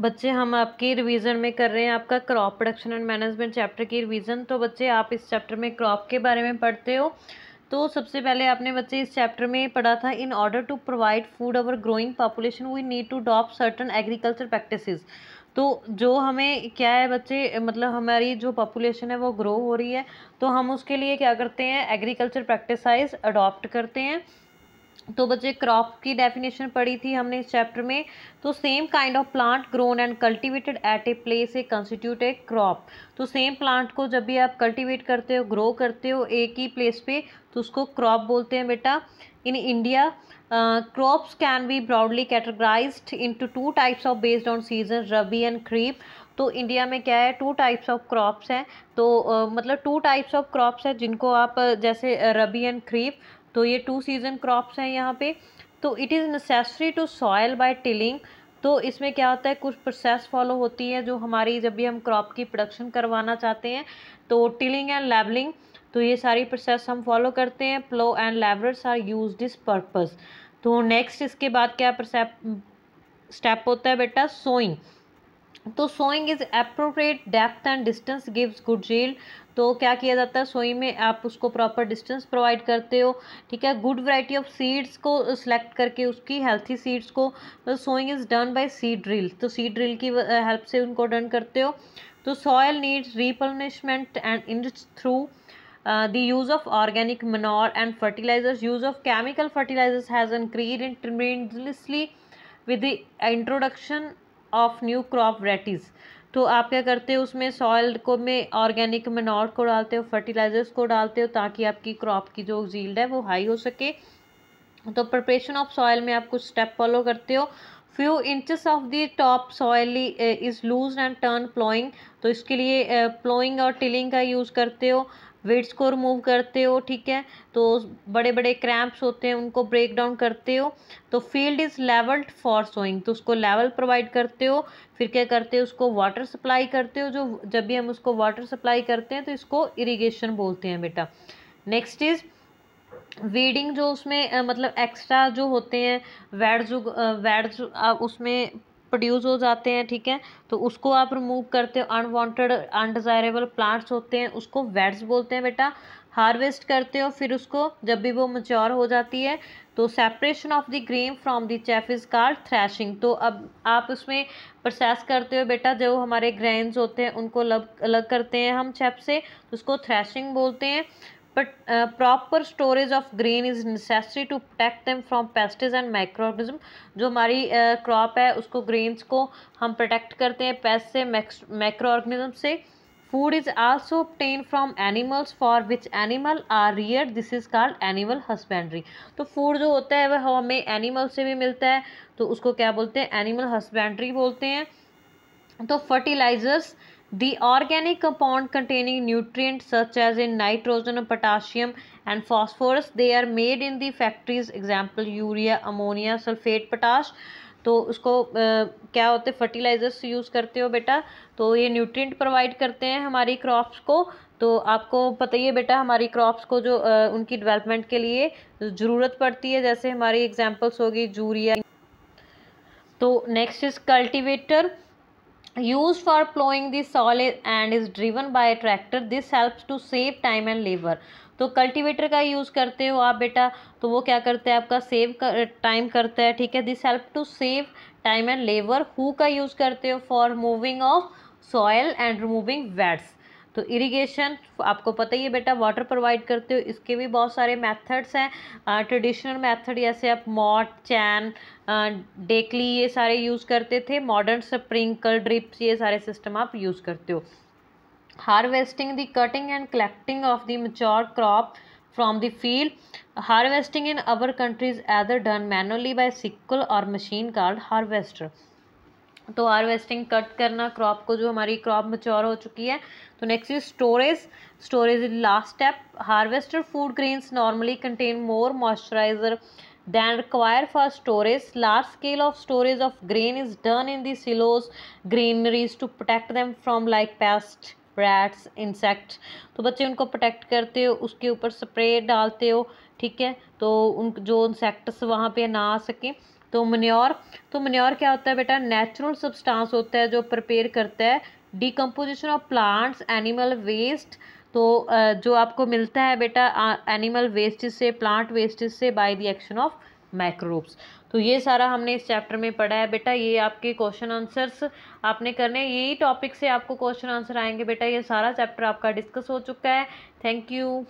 बच्चे हम आपकी रिवीजन में कर रहे हैं आपका crop production and management chapter की रिवीजन तो बच्चे आप इस चैप्टर में क्रॉप के बारे में पढ़ते हो तो सबसे पहले आपने बच्चे इस चैप्टर में पढ़ा था in order to provide food our growing population we need to adopt certain agriculture practices तो जो हमें क्या है बच्चे मतलब हमारी जो पॉपुलेशन है वो ग्रो हो रही है तो हम उसके लिए क्या करते हैं एग्रीकल्चर प्रैक्टिसाइज अडॉप्ट करते हैं तो बच्चे क्रॉप की डेफिनेशन पढ़ी थी हमने इस चैप्टर में तो same kind of plant grown and cultivated at a place a constitute a crop तो सेम प्लांट को जब भी आप कल्टीवेट करते हो ग्रो करते हो एक ही प्लेस पे तो उसको क्रॉप बोलते हैं बेटा in India crops can be broadly categorise into two types of based on season rabi and क्रीप तो इंडिया में क्या है टू टाइप्स ऑफ क्रॉप्स हैं तो uh, मतलब टू टाइप्स ऑफ क्रॉप्स हैं जिनको आप जैसे रबी एंड खरीफ तो ये टू सीजन क्रॉप्स हैं यहाँ पे तो it is necessary to soil by tilling तो इसमें क्या होता है कुछ प्रोसेस फॉलो होती है जो हमारी जब भी हम क्रॉप की प्रोडक्शन करवाना चाहते हैं तो टिलिंग एंड लेवलिंग तो ये सारी प्रोसेस हम फॉलो करते हैं plough and levellers are use this purpose तो नेक्स्ट इसके बाद क्या स्टेप होता है बेटा सोइंग तो sowing is appropriate depth and distance gives good yield तो क्या किया जाता है सोई में आप उसको प्रॉपर डिस्टेंस प्रोवाइड करते हो ठीक है गुड वैरायटी ऑफ सीड्स को सिलेक्ट करके उसकी हेल्थी सीड्स को sowing is done by seed drill तो सीड ड्रिल तो की हेल्प से उनको डन करते हो तो soil needs replenishment and in through the use of organic manure and fertilizers use of chemical fertilizers has increased tremendously with the introduction of new crop varieties तो आप क्या करते हो उसमें सॉइल को में ऑर्गेनिक मनौर को डालते हो फर्टिलाइजर्स को डालते हो ताकि आपकी क्रॉप की जो जील्ड है वो हाई हो सके तो प्रिपरेशन ऑफ सॉइल में आप कुछ स्टेप फॉलो करते हो few inches of the top soil is loose and turn ploughing तो इसके लिए प्लोइंग eh, और टिलिंग का यूज़ करते हो वेट्स को रिमूव करते हो ठीक है तो बड़े बड़े क्रैम्प्स होते हैं उनको ब्रेक डाउन करते हो तो field is levelled for sowing तो उसको लेवल प्रोवाइड करते हो फिर क्या करते हो उसको वाटर सप्लाई करते हो जो जब भी हम उसको वाटर सप्लाई करते हैं तो इसको इरीगेशन बोलते हैं बेटा नेक्स्ट इज़ वीडिंग जो उसमें मतलब एक्स्ट्रा जो होते हैं वैड जो वैड उसमें प्रोड्यूस हो जाते हैं ठीक है तो उसको आप रिमूव करते हो अनवांटेड अनडिज़ायरेबल प्लांट्स होते हैं उसको वेड्स बोलते हैं बेटा हार्वेस्ट करते हो फिर उसको जब भी वो मच्योर हो जाती है तो separation of the grain from the chaff is called threshing तो अब आप उसमें प्रोसेस करते हो बेटा जो हमारे ग्रेन्स होते हैं उनको अलग अलग करते हैं हम चेप से तो उसको थ्रैशिंग बोलते हैं but proper storage of grain is is to protect protect them from and micro microorganism जो हमारी क्रॉप uh, है उसको ग्रेन्स को हम प्रोटेक्ट करते हैं पेस्ट से माइक्रो ऑर्गेनिज्म से food is also obtain from animals for which animal are reared this is called animal husbandry तो फूड जो होता है वह हमें एनिमल से भी मिलता है तो उसको क्या बोलते हैं एनिमल हस्बेंड्री बोलते हैं तो fertilizers The organic compound containing nutrients such as in nitrogen, potassium and phosphorus they are made in the factories example urea, ammonia, sulfate, potash तो उसको आ, क्या होते फर्टिलाइज़र्स यूज़ करते हो बेटा तो ये न्यूट्रिएंट प्रोवाइड करते हैं हमारी क्रॉप्स को तो आपको पता ही है बेटा हमारी क्रॉप्स को जो आ, उनकी डेवलपमेंट के लिए ज़रूरत पड़ती है जैसे हमारी एग्जांपल्स होगी जूरिया तो next is cultivator used for plowing the soil and is driven by a tractor this helps to save time and labor तो कल्टीवेटर का यूज़ करते हो आप बेटा तो वो क्या करते हैं आपका सेव कर, टाइम करता है ठीक है this help to save time and labour hoe का यूज़ करते हो for moving of soil and removing weeds तो इरिगेशन आपको पता ही है बेटा वाटर प्रोवाइड करते हो इसके भी बहुत सारे मेथड्स हैं ट्रेडिशनल मेथड जैसे आप मॉट चैन डेकली ये सारे यूज़ करते थे मॉडर्न स्प्रिंकल ड्रिप्स ये सारे सिस्टम आप यूज़ करते हो harvesting the cutting and collecting of the mature crop from the field harvesting in our countries either done manually by sickle और मशीन कार्ड हार्वेस्टर तो हार्वेस्टिंग कट करना crop को जो हमारी क्रॉप मच्योर हो चुकी है तो next is storage storage is last step harvested food grains normally contain more moisturizer than require for storage large scale of storage of grain is done in the silos granaries to protect them from like pest rats insect तो बच्चे उनको protect करते हो उसके ऊपर spray डालते हो ठीक है तो उन जो इंसेक्ट्स वहाँ पे ना आ सकें तो मन्योर तो मन्योर क्या होता है बेटा नेचुरल सब्सटेंस होता है जो प्रिपेयर करता है decomposition of plants animal waste तो जो आपको मिलता है बेटा एनिमल वेस्ट से प्लांट वेस्ट से by the action of microbes तो ये सारा हमने इस चैप्टर में पढ़ा है बेटा ये आपके क्वेश्चन आंसर्स आपने करने यही टॉपिक से आपको क्वेश्चन आंसर आएंगे बेटा ये सारा चैप्टर आपका डिस्कस हो चुका है थैंक यू